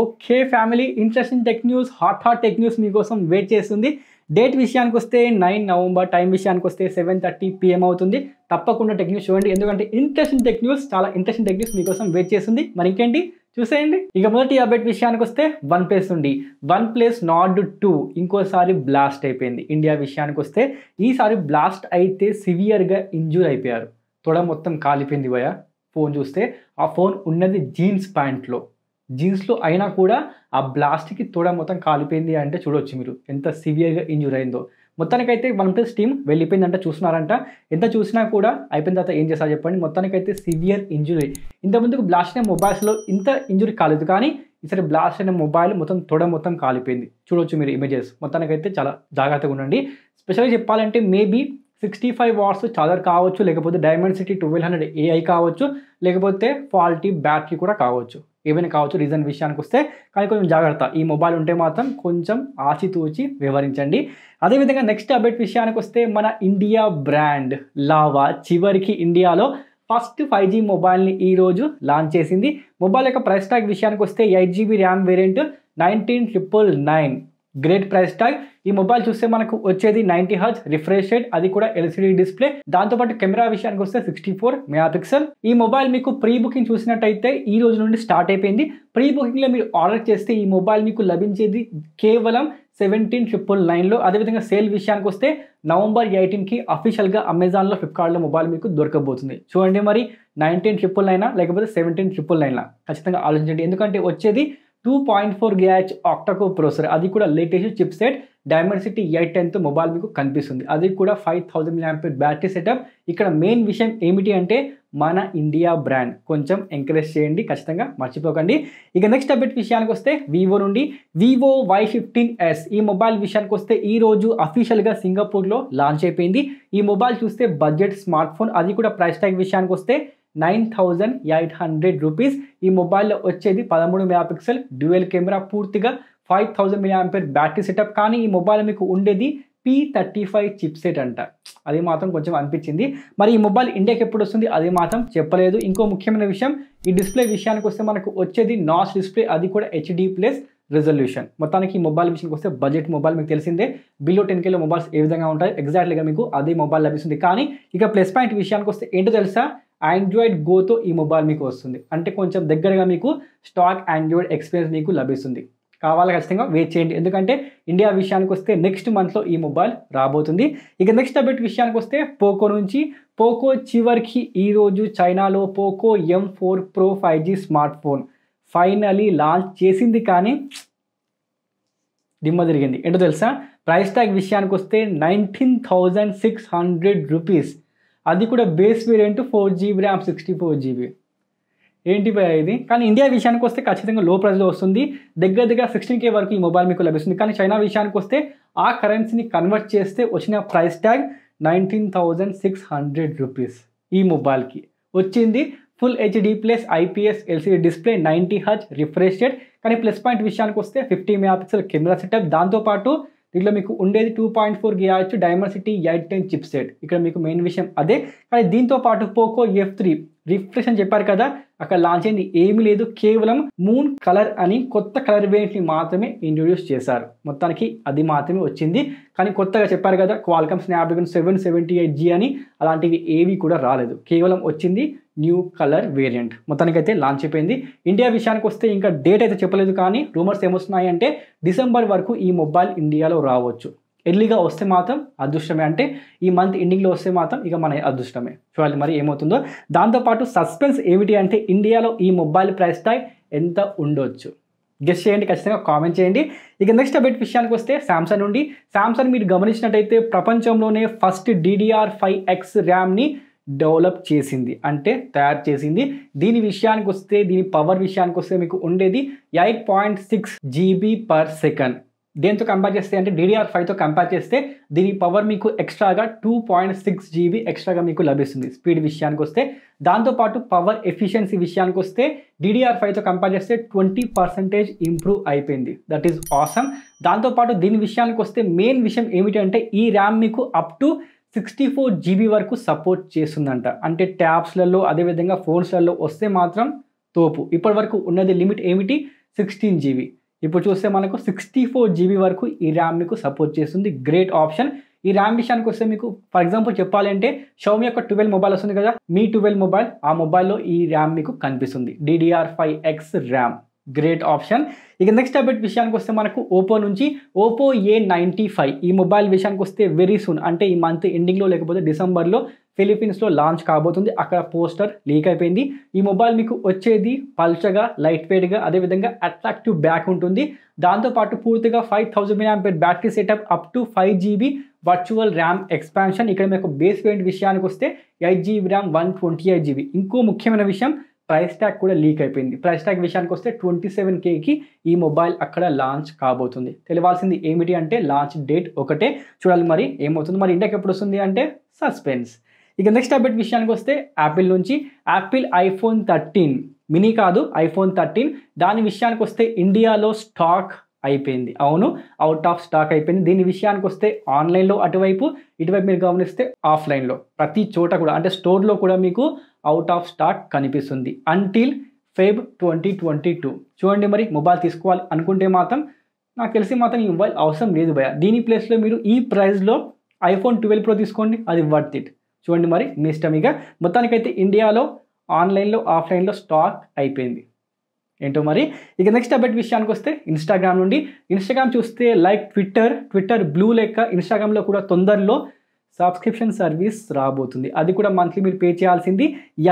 okay family interesting tech news hot hot tech news మీకోసం wait చేస్తుంది date విషయానికి వస్తే నైన్ నవంబర్ టైం విషయానికి వస్తే సెవెన్ థర్టీ పిఎం అవుతుంది తప్పకుండా టెక్ న్యూస్ చూడండి ఎందుకంటే ఇంట్రెస్టింగ్ టెక్ న్యూస్ చాలా ఇంట్రెస్టింగ్ టెక్ న్యూస్ మీకోసం వెయిట్ చేస్తుంది మరి ఇంకేంటి చూసేయండి ఇక మొదటి అప్డేట్ విషయానికి వస్తే వన్ ప్లేస్ నుండి వన్ ప్లేస్ నార్డ్ టూ ఇంకోసారి బ్లాస్ట్ అయిపోయింది ఇండియా విషయానికి వస్తే ఈసారి బ్లాస్ట్ అయితే సివియర్గా ఇంజూర్ అయిపోయారు తొడ మొత్తం కాలిపోయింది భయ ఫోన్ చూస్తే ఆ ఫోన్ ఉన్నది జీన్స్ ప్యాంట్లో జీన్స్లో అయినా కూడా ఆ బ్లాస్ట్కి తోడ మొత్తం కాలిపోయింది అంటే చూడొచ్చు మీరు ఎంత సివియర్గా ఇంజూర్ అయిందో మొత్తానికైతే వన్ ప్లస్ టీమ్ వెళ్ళిపోయిందంట చూస్తున్నారంట ఎంత చూసినా కూడా అయిపోయిన తర్వాత ఏం చేస్తారు చెప్పండి మొత్తానికైతే సివియర్ ఇంజురీ ఇంతకుముందుకు బ్లాస్ట్ అయిన మొబైల్స్లో ఇంత ఇంజురీ కాలేదు కానీ ఈసారి బ్లాస్ట్ అయిన మొబైల్ మొత్తం తొడ మొత్తం కాలిపోయింది చూడొచ్చు మీరు ఇమేజెస్ మొత్తానికైతే చాలా జాగ్రత్తగా ఉండండి స్పెషల్గా చెప్పాలంటే maybe sixty five watts charger కావచ్చు లేకపోతే Dimensity twelve hundred AI కావచ్చు లేకపోతే ఫాల్టీ బ్యాటరీ కూడా కావచ్చు ఏమైనా కావచ్చు రీజన్ విషయానికి వస్తే కానీ కొంచెం జాగ్రత్త ఈ మొబైల్ ఉంటే మాత్రం కొంచెం ఆచితూచి వివరించండి అదేవిధంగా నెక్స్ట్ అప్డేట్ విషయానికి వస్తే మన ఇండియా బ్రాండ్ లావా చివరికి ఇండియాలో ఫస్ట్ ఫైవ్ జీ మొబైల్ని ఈరోజు లాంచ్ చేసింది మొబైల్ యొక్క ప్రైస్ ట్యాగ్ విషయానికి వస్తే eight GB RAM variant nineteen triple nine great price tag ఈ మొబైల్ చూస్తే మనకు వచ్చేది నైన్టీ హర్జ్ రిఫ్రెష్ రేట్ అది కూడా ఎల్సిడి డిస్ప్లే దాంతోపాటు కెమెరా విషయానికి వస్తే సిక్స్టీ ఫోర్ మెగాపిక్సెల్ ఈ మొబైల్ మీకు ప్రీ బుకింగ్ చూసినట్టయితే ఈ రోజు నుండి స్టార్ట్ అయిపోయింది ప్రీ బుకింగ్లో మీరు ఆర్డర్ చేస్తే ఈ మొబైల్ మీకు లభించేది కేవలం సెవెంటీన్ ట్రిపుల్ నైన్లో అదేవిధంగా సేల్ విషయానికి వస్తే నవంబర్ ఎయిటీన్కి అఫీషియల్గా అమెజాన్లో ఫ్లిప్కార్ట్లో మొబైల్ మీకు దొరకబోతుంది చూడండి మరి నైన్టీన్ ట్రిపుల్ నైనా లేకపోతే సెవెంటీన్ ట్రిపుల్ నైనా ఖచ్చితంగా ఆలోచించండి ఎందుకంటే వచ్చేది టూ పాయింట్ ఫోర్ గ్యాచ్ ఆక్టాకో ప్రోసర్ అది కూడా లేటెస్ట్ చిప్ సెట్ సిటీ ఎయిట్ టెన్త్ మొబైల్ మీకు కనిపిస్తుంది అది కూడా five thousand milliampere battery setup ఇక్కడ మెయిన్ విషయం ఏమిటి అంటే మన ఇండియా బ్రాండ్ కొంచెం ఎంకరేజ్ చేయండి ఖచ్చితంగా మర్చిపోకండి ఇక నెక్స్ట్ అప్డేట్ విషయానికి వస్తే వివో నుండి వివో వై ఫిఫ్టీన్ ఎస్ ఈ మొబైల్ విషయానికి వస్తే ఈరోజు అఫీషియల్గా సింగపూర్లో లాంచ్ అయిపోయింది ఈ మొబైల్ చూస్తే బడ్జెట్ స్మార్ట్ ఫోన్ అది కూడా ప్రైస్ ట్యాగ్ విషయానికి వస్తే nine thousand eight hundred rupees ఈ మొబైల్లో వచ్చేది పదమూడు మెగా పిక్సెల్ డ్యూయల్ కెమెరా పూర్తిగా five thousand mega ampere battery setup కానీ ఈ మొబైల్ మీకు ఉండేది పీ థర్టీ ఫైవ్ చిప్సెట్ అంట అది మాత్రం కొంచెం అనిపించింది మరి ఈ మొబైల్ ఇండియాకి ఎప్పుడు వస్తుంది అది మాత్రం చెప్పలేదు ఇంకో ముఖ్యమైన విషయం ఈ డిస్ప్లే విషయానికి వస్తే మనకు వచ్చేది నాస్ డిస్ప్లే అది కూడా హెచ్డి ప్లస్ రిజల్యూషన్ మొత్తానికి ఈ మొబైల్ విషయానికి వస్తే బడ్జెట్ మొబైల్ మీకు తెలిసిందే బిలో టెన్ కేలో మొబైల్స్ ఏ విధంగా ఉంటాయి ఎగ్జాక్ట్లీగా మీకు అదే మొబైల్ లభిస్తుంది కానీ ఇక ప్లస్ పాయింట్ విషయానికి వస్తే ఏంటో తెలుసా ఆండ్రాయిడ్ గోతో ఈ మొబైల్ మీకు వస్తుంది అంటే కొంచెం దగ్గరగా మీకు స్టాక్ ఆండ్రాయిడ్ ఎక్స్పీరియన్స్ మీకు లభిస్తుంది కావాలి ఖచ్చితంగా వెయిట్ చేయండి ఎందుకంటే ఇండియా విషయానికి వస్తే నెక్స్ట్ మంత్లో ఈ మొబైల్ రాబోతుంది ఇక నెక్స్ట్ అప్డేట్ విషయానికి వస్తే పోకో నుంచి పోకో చివరికి ఈరోజు చైనాలో Poco M four pro five G smart phone finally launch చేసింది కానీ దిమ్మ తిరిగింది ఏంటో తెలుసా ప్రైస్ ట్యాగ్ విషయానికి వస్తే nineteen thousand six hundred rupees అది కూడా base variant four GB RAM sixty four GB ఏంటి ఇది కానీ ఇండియా విషయానికి వస్తే ఖచ్చితంగా లో ప్రైస్లో వస్తుంది దగ్గర దగ్గర సిక్స్టీన్ కే వరకు ఈ మొబైల్ మీకు లభిస్తుంది కానీ చైనా విషయానికి వస్తే ఆ కరెన్సీని కన్వర్ట్ చేస్తే వచ్చిన price tag nineteen thousand six hundred rupees ఈ మొబైల్కి వచ్చింది full HD plus IPS LCD display ninety హచ్ రిఫ్రెష్ రేట్ కానీ ప్లస్ పాయింట్ విషయానికి వస్తే fifty mega pixel camera setup దాంతోపాటు దీంట్లో మీకు ఉండేది టూ పాయింట్ ఫోర్ గిగాహెచ్ Dimensity eight ten chip set ఇక్కడ మీకు మెయిన్ విషయం అదే కానీ దీంతో పాటు పోకో ఎఫ్ త్రీ రిఫ్రెష్ అని చెప్పారు కదా అక్కడ లాంచ్ అయింది ఏమీ లేదు కేవలం మూన్ కలర్ అని కొత్త కలర్ వేరియంట్ని మాత్రమే ఇంట్రొడ్యూస్ చేశారు మొత్తానికి అది మాత్రమే వచ్చింది కానీ కొత్తగా చెప్పారు కదా Qualcomm Snapdragon seven seventy eight G అని అలాంటివి ఏవి కూడా రాలేదు కేవలం వచ్చింది న్యూ కలర్ వేరియంట్ మొత్తానికి అయితే లాంచ్ అయిపోయింది ఇండియా విషయానికి వస్తే ఇంకా డేట్ అయితే చెప్పలేదు కానీ రూమర్స్ ఏమొస్తున్నాయి అంటే డిసెంబర్ వరకు ఈ మొబైల్ ఇండియాలో రావచ్చు ఎర్లీగా వస్తే మాత్రం అదృష్టమే అంటే ఈ మంత్ ఎండింగ్లో వస్తే మాత్రం ఇక మన అదృష్టమే చూడాలి మరి ఏమవుతుందో దాంతోపాటు సస్పెన్స్ ఏమిటి అంటే ఇండియాలో ఈ మొబైల్ ప్రైస్ ట్యాగ్ ఎంత ఉండొచ్చు గెస్ట్ చేయండి ఖచ్చితంగా కామెంట్ చేయండి ఇక నెక్స్ట్ అప్డేట్ విషయానికి వస్తే శాంసంగ్ నుండి శాంసంగ్ మీరు గమనించినట్టయితే ప్రపంచంలోనే ఫస్ట్ డిడిఆర్ ఫైవ్ ఎక్స్ ర్యామ్ని డెవలప్ చేసింది అంటే తయారు చేసింది దీని విషయానికి వస్తే దీని పవర్ విషయానికి వస్తే మీకు ఉండేది eight point six GB per second దేంతో కంపేర్ చేస్తే అంటే డిడిఆర్ ఫైవ్తో కంపేర్ చేస్తే దీని పవర్ మీకు ఎక్స్ట్రాగా టూ పాయింట్ సిక్స్ జీబీ ఎక్స్ట్రాగా మీకు లభిస్తుంది స్పీడ్ విషయానికి వస్తే దాంతోపాటు పవర్ ఎఫిషియన్సీ విషయానికి వస్తే డిడిఆర్ ఫైవ్తో కంపేర్ చేస్తే ట్వంటీ పర్సెంటేజ్ ఇంప్రూవ్ అయిపోయింది దట్ ఈజ్ ఆసమ్ దాంతోపాటు దీని విషయానికి వస్తే మెయిన్ విషయం ఏమిటంటే ఈ ర్యామ్ మీకు up to sixty four GB వరకు సపోర్ట్ చేస్తుందంట అంటే ట్యాబ్స్లలో అదేవిధంగా ఫోన్స్లలో వస్తే మాత్రం తోపు ఇప్పటి వరకు ఉన్నది లిమిట్ ఏమిటి సిక్స్టీన్ జీబీ ఇప్పుడు చూస్తే మనకు సిక్స్టీ ఫోర్ జీబీ వరకు ఈ ర్యామ్ మీకు సపోర్ట్ చేస్తుంది గ్రేట్ ఆప్షన్ ఈ ర్యామ్ విషయానికి వస్తే మీకు ఫర్ ఎగ్జాంపుల్ చెప్పాలంటే షౌమి యొక్క ట్వెల్వ్ మొబైల్ వస్తుంది కదా మీ ట్వెల్వ్ మొబైల్ ఆ మొబైల్లో ఈ ర్యామ్ మీకు కనిపిస్తుంది DDR five X RAM great option ఇక నెక్స్ట్ అబ్బెట్ విషయానికి వస్తే మనకు ఓపో నుంచి ఓపో ఏ నైంటీ ఫైవ్ ఈ మొబైల్ విషయానికి వస్తే వెరీ సూన్ అంటే ఈ మంత్ ఎండింగ్లో లేకపోతే డిసెంబర్లో ఫిలిపీన్స్లో లాంచ్ కాబోతుంది అక్కడ పోస్టర్ లీక్ అయిపోయింది ఈ మొబైల్ మీకు వచ్చేది పల్చగా లైట్ వెయిట్గా అదేవిధంగా అట్రాక్టివ్ బ్యాక్ ఉంటుంది దాంతోపాటు పూర్తిగా five thousand million battery setup up to five GB virtual RAM expansion ఇక్కడ మీకు బేస్ వేరియంట్ విషయానికి వస్తే eight GB RAM one twenty eight GB ఇంకో ముఖ్యమైన విషయం ప్రైస్ ట్యాగ్ కూడా లీక్ అయిపోయింది ప్రైస్ ట్యాగ్ విషయానికి వస్తే ట్వంటీ సెవెన్ కేకి ఈ మొబైల్ అక్కడ లాంచ్ కాబోతుంది తెలియాల్సింది ఏమిటి అంటే లాంచ్ డేట్ ఒకటే చూడాలి మరి ఏమవుతుంది మరి ఇండియాకి ఎప్పుడు వస్తుంది అంటే సస్పెన్స్ ఇక నెక్స్ట్ అప్డేట్ విషయానికి వస్తే యాపిల్ నుంచి యాపిల్ ఐఫోన్ థర్టీన్ మినీ కాదు ఐఫోన్ థర్టీన్ దాని విషయానికి వస్తే ఇండియాలో స్టాక్ అయిపోయింది అవును అవుట్ ఆఫ్ స్టాక్ అయిపోయింది దీని విషయానికి వస్తే ఆన్లైన్లో అటువైపు ఇటువైపు మీరు గమనిస్తే ఆఫ్లైన్లో ప్రతి చోట కూడా అంటే స్టోర్లో కూడా మీకు అవుట్ ఆఫ్ స్టాక్ కనిపిస్తుంది until Feb twenty twenty two చూడండి మరి మొబైల్ తీసుకోవాలి అనుకుంటే మాత్రం నాకు తెలిసి మాత్రం ఈ మొబైల్ అవసరం లేదు భయ దీని ప్లేస్లో మీరు ఈ ప్రైస్లో ఐఫోన్ ట్వెల్వ్ ప్రో తీసుకోండి అది వర్త్ ఇట్ చూడండి మరి మీ ఇష్టం ఇక మొత్తానికైతే ఇండియాలో ఆన్లైన్లో ఆఫ్లైన్లో స్టాక్ అయిపోయింది ఏంటో మరి ఇక నెక్స్ట్ అప్డేట్ విషయానికి వస్తే ఇన్స్టాగ్రామ్ నుండి ఇన్స్టాగ్రామ్ చూస్తే లైక్ ట్విట్టర్ ట్విట్టర్ బ్లూ లెక్క ఇన్స్టాగ్రామ్లో కూడా తొందరలో సబ్స్క్రిప్షన్ సర్వీస్ రాబోతుంది అది కూడా మంత్లీ మీరు పే చేయాల్సింది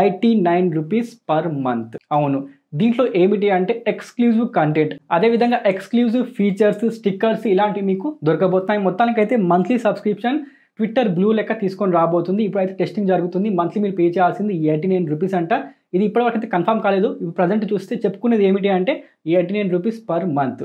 eighty nine rupees per month అవును దీంట్లో ఏమిటి అంటే ఎక్స్క్లూజివ్ కంటెంట్ అదేవిధంగా ఎక్స్క్లూజివ్ ఫీచర్స్ స్టిక్కర్స్ ఇలాంటివి మీకు దొరకబోతున్నాయి మొత్తానికైతే మంత్లీ సబ్స్క్రిప్షన్ ట్విట్టర్ బ్లూ లెక్క తీసుకొని రాబోతుంది ఇప్పుడైతే టెస్టింగ్ జరుగుతుంది మంత్లీ మీరు పే చేయాల్సింది ఎయిటీ నైన్ రూపీస్ అంట ఇది ఇప్పటివరకు అయితే కాలేదు ఇప్పుడు ప్రజెంట్ చూస్తే చెప్పుకునేది ఏమిటి అంటే eighty nine rupees per month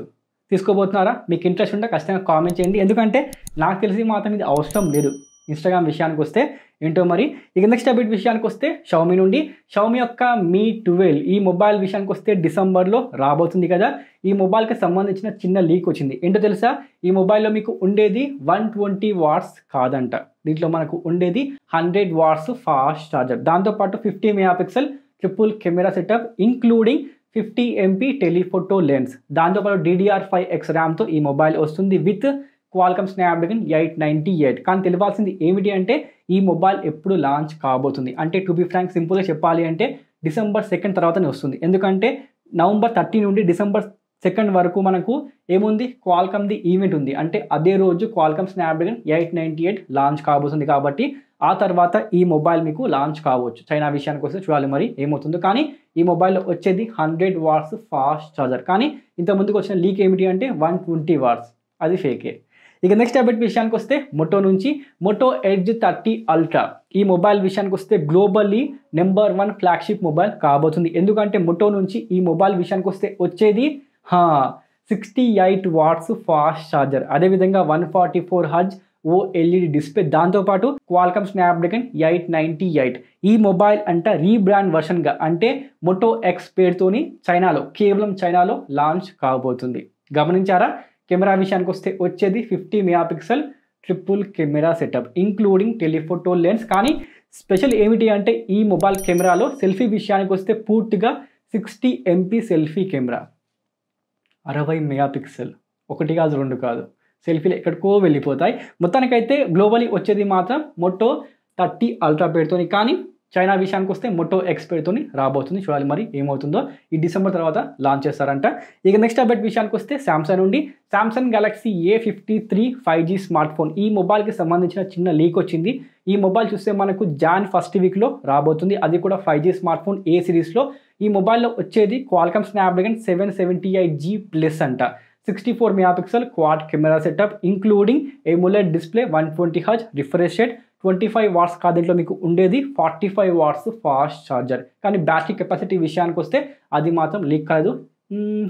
తీసుకోబోతున్నారా మీకు ఇంట్రెస్ట్ ఉంటే ఖచ్చితంగా కామెంట్ చేయండి ఎందుకంటే నాకు తెలిసి మాత్రం ఇది అవసరం లేదు ఇన్స్టాగ్రామ్ విషయానికి వస్తే ఏంటో మరి ఇక నెక్స్ట్ అప్డేట్ విషయానికి వస్తే షౌమి నుండి షౌమి యొక్క మీ ట్వెల్వ్ ఈ మొబైల్ విషయానికి వస్తే డిసెంబర్లో రాబోతుంది కదా ఈ మొబైల్కి సంబంధించిన చిన్న లీక్ వచ్చింది ఏంటో తెలుసా ఈ మొబైల్లో మీకు ఉండేది వన్ ట్వంటీ వాట్స్ కాదంట దీంట్లో మనకు ఉండేది హండ్రెడ్ వాట్స్ ఫాస్ట్ ఛార్జర్ దాంతోపాటు fifty mega megapixel triple camera setup including fifty MP telephoto lens దాంతోపాటు డిడిఆర్ ఫైవ్ ఎక్స్ ర్యామ్తో ఈ మొబైల్ వస్తుంది with Qualcomm Snapdragon eight ninety eight కానీ తెలియాల్సింది ఏమిటి అంటే ఈ మొబైల్ ఎప్పుడు లాంచ్ కాబోతుంది అంటే టు బి ఫ్రాంక్ సింపుల్గా చెప్పాలి అంటే డిసెంబర్ సెకండ్ తర్వాతనే వస్తుంది ఎందుకంటే నవంబర్ థర్టీ నుండి డిసెంబర్ సెకండ్ వరకు మనకు ఏముంది క్వాల్కమ్ది ఈవెంట్ ఉంది అంటే అదే రోజు Qualcomm Snapdragon eight ninety eight launch కాబోతుంది కాబట్టి ఆ తర్వాత ఈ మొబైల్ మీకు లాంచ్ కావచ్చు చైనా విషయానికి వస్తే చూడాలి మరి ఏమవుతుందో కానీ ఈ మొబైల్లో వచ్చేది హండ్రెడ్ వాట్స్ ఫాస్ట్ ఛార్జర్ కానీ ఇంతకుముందుకు వచ్చిన లీక్ ఏమిటి అంటే వన్ ట్వంటీ వాట్స్ అది ఫేకే ఇక నెక్స్ట్ అప్డేట్ విషయానికి వస్తే మొటో నుంచి మొటో ఎడ్జ్ థర్టీ అల్ట్రా ఈ మొబైల్ విషయానికి వస్తే globally number one flagship mobile కాబోతుంది ఎందుకంటే మొటో నుంచి ఈ మొబైల్ విషయానికి వస్తే వచ్చేది sixty eight watts fast charger అదేవిధంగా one forty four Hz OLED display దాంతోపాటు Qualcomm Snapdragon eight ninety eight ఈ మొబైల్ అంట రీబ్రాండ్ వర్షన్గా అంటే మొటో ఎక్స్ పేరుతోని చైనాలో కేవలం చైనాలో లాంచ్ కాబోతుంది గమనించారా కెమెరా విషయానికి వస్తే వచ్చేది fifty megapixel triple camera setup including telephoto lens కానీ స్పెషల్ ఏమిటి అంటే ఈ మొబైల్ కెమెరాలో సెల్ఫీ విషయానికి వస్తే పూర్తిగా సిక్స్టీ ఎంపీ సెల్ఫీ కెమెరా అరవై మెగాపిక్సెల్ ఒకటి కాదు రెండు కాదు సెల్ఫీలు ఎక్కడికో వెళ్ళిపోతాయి మొత్తానికైతే గ్లోబలీ వచ్చేది మాత్రం మొట్టో థర్టీ అల్ట్రా పేరుతోని కానీ చైనా విషయానికి వస్తే మొటో ఎక్స్ రాబోతుంది చూడాలి మరి ఏమవుతుందో ఈ డిసెంబర్ తర్వాత లాంచ్ చేస్తారంట ఇక నెక్స్ట్ అప్డేట్ విషయానికి వస్తే శాంసంగ్ నుండి Samsung Galaxy A fifty three five G smart smartphone ఈ మొబైల్కి సంబంధించిన చిన్న లీక్ వచ్చింది ఈ మొబైల్ చూస్తే మనకు జాన్ ఫస్ట్ వీక్లో రాబోతుంది అది కూడా five G smart smartphone A సిరీస్లో ఈ మొబైల్లో వచ్చేది Qualcomm Snapdragon seven seventy eight G plus అంట sixty four megapixel quad camera setup including AMOLED display one twenty Hz refresh rate twenty five watts కాదు మీకు ఉండేది forty five watts fast charger కానీ battery capacity విషయానికి వస్తే అది మాత్రం leak కాదు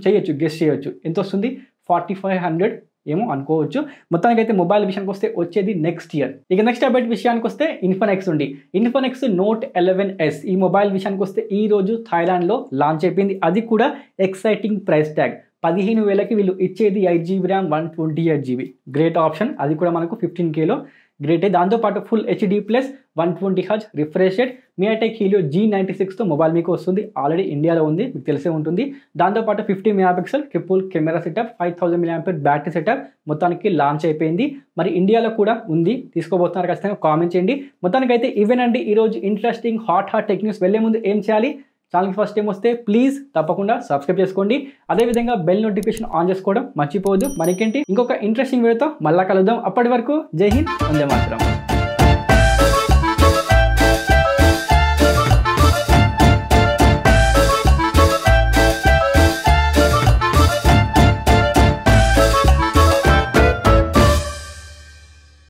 చేయొచ్చు గెస్ చేయొచ్చు ఎంత వస్తుంది ఫార్టీ ఫైవ్ హండ్రెడ్ ఏమో అనుకోవచ్చు మొత్తానికి అయితే మొబైల్ విషయానికి వస్తే వచ్చేది నెక్స్ట్ ఇయర్ ఇక నెక్స్ట్ అబ్బాయి విషయానికి వస్తే ఇన్ఫోనెక్స్ ఉంది ఇన్ఫోనెక్స్ నోట్ ఎలెవెన్ ఎస్ ఈ మొబైల్ విషయానికి వస్తే ఈ రోజు థాయిలాండ్లో లాంచ్ అయిపోయింది అది కూడా ఎక్సైటింగ్ ప్రైస్ ట్యాగ్ పదిహేను వేలకి వీళ్ళు ఇచ్చేది eight GB RAM one twenty eight GB great option అది కూడా మనకు ఫిఫ్టీన్ కేలో గ్రేటే దాంతోపాటు full HD plus one twenty Hz refresh rate MediaTek Helio G ninety సిక్స్తో మొబైల్ మీకు వస్తుంది ఆల్రెడీ ఇండియాలో ఉంది మీకు తెలిసే ఉంటుంది దాంతోపాటు fifty megapixel triple camera setup five thousand milliampere battery setup మొత్తానికి లాంచ్ అయిపోయింది మరి ఇండియాలో కూడా ఉంది తీసుకోబోతున్నారు ఖచ్చితంగా కామెంట్ చేయండి ఈవెన్ అండి ఈరోజు ఇంట్రెస్టింగ్ హాట్ హాట్ టెక్నిక్స్ వెళ్లే వెళ్ళే ముందు ఏం చేయాలి ఛానల్కి ఫస్ట్ టైం వస్తే ప్లీజ్ తప్పకుండా సబ్స్క్రైబ్ చేసుకోండి అదేవిధంగా బెల్ నోటిఫికేషన్ ఆన్ చేసుకోవడం మర్చిపోవద్దు మనకేంటి ఇంకొక ఇంట్రెస్టింగ్ వీడియోతో మళ్ళా కలుద్దాం అప్పటి వరకు జై హింద్ వందే మాత్రం